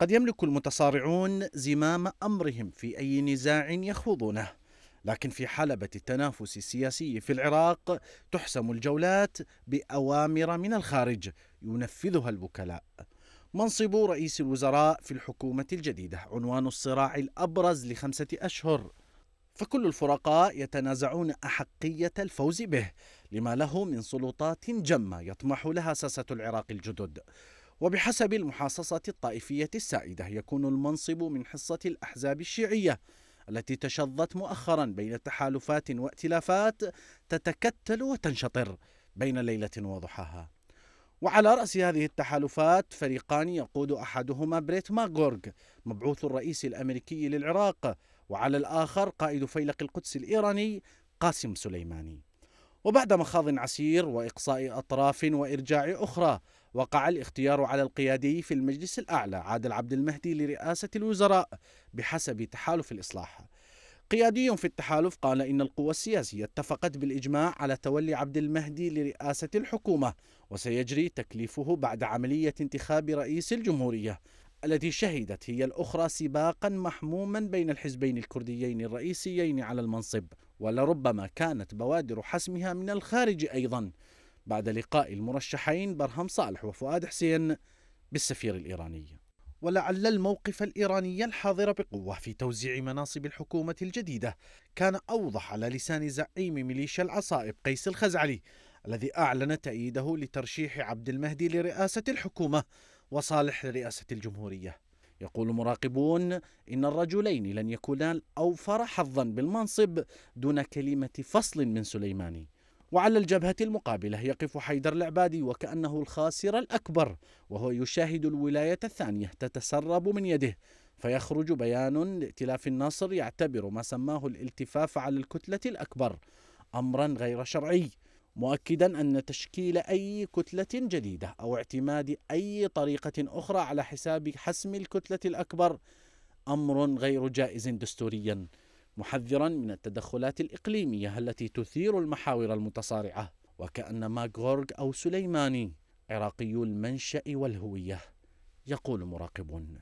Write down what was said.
قد يملك المتصارعون زمام امرهم في اي نزاع يخوضونه لكن في حلبة التنافس السياسي في العراق تحسم الجولات بأوامر من الخارج ينفذها الوكلاء منصب رئيس الوزراء في الحكومة الجديدة عنوان الصراع الأبرز لخمسة أشهر فكل الفرقاء يتنازعون أحقية الفوز به لما له من سلطات جمة يطمح لها ساسة العراق الجدد وبحسب المحاصصة الطائفية السائدة يكون المنصب من حصة الأحزاب الشيعية التي تشظت مؤخرا بين تحالفات وائتلافات تتكتل وتنشطر بين ليلة وضحاها وعلى رأس هذه التحالفات فريقان يقود أحدهما بريت ماغورغ مبعوث الرئيس الأمريكي للعراق وعلى الآخر قائد فيلق القدس الإيراني قاسم سليماني وبعد مخاض عسير وإقصاء أطراف وإرجاع أخرى وقع الاختيار على القيادي في المجلس الأعلى عادل عبد المهدي لرئاسة الوزراء بحسب تحالف الإصلاح قيادي في التحالف قال إن القوى السياسية اتفقت بالإجماع على تولي عبد المهدي لرئاسة الحكومة وسيجري تكليفه بعد عملية انتخاب رئيس الجمهورية التي شهدت هي الأخرى سباقا محموما بين الحزبين الكرديين الرئيسيين على المنصب ولربما كانت بوادر حسمها من الخارج أيضا بعد لقاء المرشحين برهم صالح وفؤاد حسين بالسفير الإيراني ولعل الموقف الإيراني الحاضر بقوة في توزيع مناصب الحكومة الجديدة كان أوضح على لسان زعيم ميليشيا العصائب قيس الخزعلي الذي أعلن تأييده لترشيح عبد المهدي لرئاسة الحكومة وصالح لرئاسة الجمهورية يقول مراقبون إن الرجلين لن يكونا الأوفر حظا بالمنصب دون كلمة فصل من سليماني وعلى الجبهة المقابلة يقف حيدر العبادي وكأنه الخاسر الأكبر وهو يشاهد الولاية الثانية تتسرب من يده فيخرج بيان لائتلاف النصر يعتبر ما سماه الالتفاف على الكتلة الأكبر أمرا غير شرعي مؤكدا أن تشكيل أي كتلة جديدة أو اعتماد أي طريقة أخرى على حساب حسم الكتلة الأكبر أمر غير جائز دستوريا محذرا من التدخلات الإقليمية التي تثير المحاور المتصارعة وكأن ماغورغ أو سليماني عراقي المنشأ والهوية يقول مراقبون